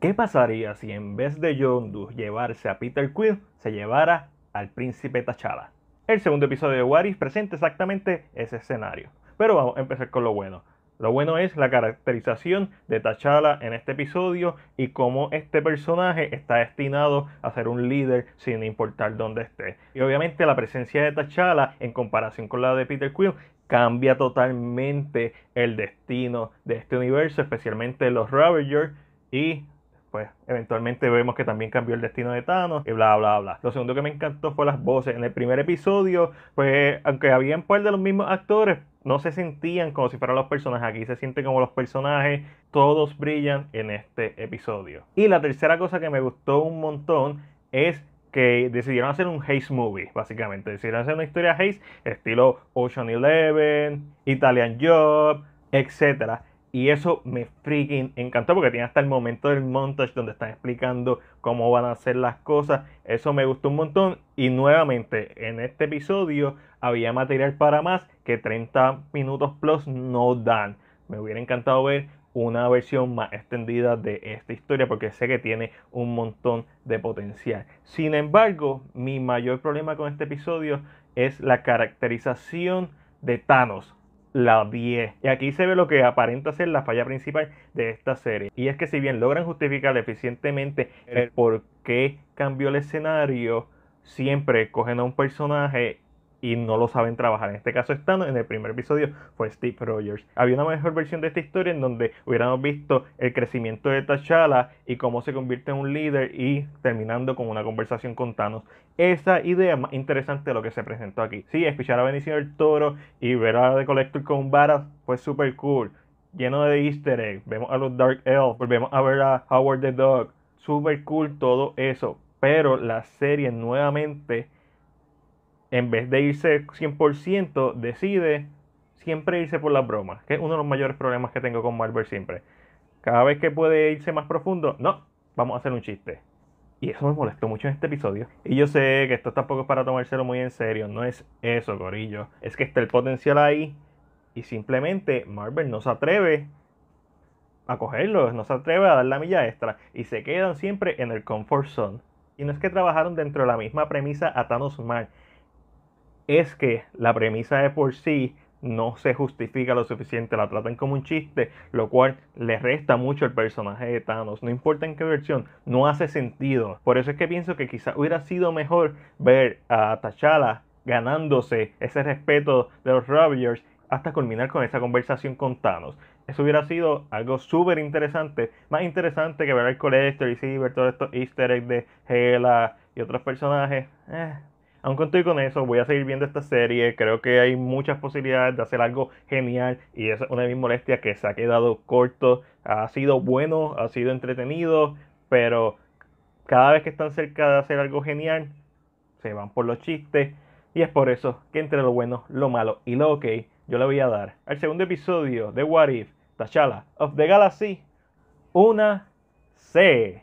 ¿Qué pasaría si en vez de Yondu llevarse a Peter Quill, se llevara al príncipe T'Challa? El segundo episodio de Waris presenta exactamente ese escenario. Pero vamos a empezar con lo bueno. Lo bueno es la caracterización de T'Challa en este episodio y cómo este personaje está destinado a ser un líder sin importar dónde esté. Y obviamente la presencia de T'Challa en comparación con la de Peter Quill cambia totalmente el destino de este universo, especialmente los Ravagers y pues eventualmente vemos que también cambió el destino de Thanos y bla, bla, bla. Lo segundo que me encantó fue las voces. En el primer episodio, pues aunque habían par de los mismos actores, no se sentían como si fueran los personajes. Aquí se sienten como los personajes. Todos brillan en este episodio. Y la tercera cosa que me gustó un montón es que decidieron hacer un Haze movie, básicamente. Decidieron hacer una historia Haze estilo Ocean Eleven, Italian Job, etcétera y eso me freaking encantó porque tiene hasta el momento del montage donde están explicando cómo van a hacer las cosas. Eso me gustó un montón. Y nuevamente, en este episodio había material para más que 30 minutos plus no dan. Me hubiera encantado ver una versión más extendida de esta historia porque sé que tiene un montón de potencial. Sin embargo, mi mayor problema con este episodio es la caracterización de Thanos la 10. Y aquí se ve lo que aparenta ser la falla principal de esta serie. Y es que si bien logran justificar eficientemente el por qué cambió el escenario, siempre cogen a un personaje y no lo saben trabajar. En este caso, estando en el primer episodio fue Steve Rogers. Había una mejor versión de esta historia en donde hubiéramos visto el crecimiento de T'Challa y cómo se convierte en un líder y terminando con una conversación con Thanos. Esa idea es más interesante de lo que se presentó aquí. Sí, escuchar a Benicio del Toro y ver a The Collector con varas fue súper cool. Lleno de easter eggs. Vemos a los Dark Elves. Volvemos a ver a Howard the Dog. Súper cool todo eso. Pero la serie nuevamente en vez de irse 100%, decide siempre irse por las bromas, que es uno de los mayores problemas que tengo con Marvel siempre. Cada vez que puede irse más profundo, no, vamos a hacer un chiste. Y eso me molestó mucho en este episodio. Y yo sé que esto tampoco es para tomárselo muy en serio, no es eso, gorillo Es que está el potencial ahí y simplemente Marvel no se atreve a cogerlo, no se atreve a dar la milla extra y se quedan siempre en el comfort zone. Y no es que trabajaron dentro de la misma premisa a Thanos mal, es que la premisa de por sí no se justifica lo suficiente, la tratan como un chiste, lo cual le resta mucho el personaje de Thanos, no importa en qué versión, no hace sentido. Por eso es que pienso que quizás hubiera sido mejor ver a T'Challa ganándose ese respeto de los Ravagers hasta culminar con esa conversación con Thanos. Eso hubiera sido algo súper interesante, más interesante que ver al colesterol y ver todos estos easter eggs de Hela y otros personajes. Eh, aunque estoy con eso, voy a seguir viendo esta serie. Creo que hay muchas posibilidades de hacer algo genial y es una de mis molestias que se ha quedado corto. Ha sido bueno, ha sido entretenido, pero cada vez que están cerca de hacer algo genial, se van por los chistes. Y es por eso que entre lo bueno, lo malo y lo ok, yo le voy a dar al segundo episodio de What If, T'Challa of the Galaxy, una C.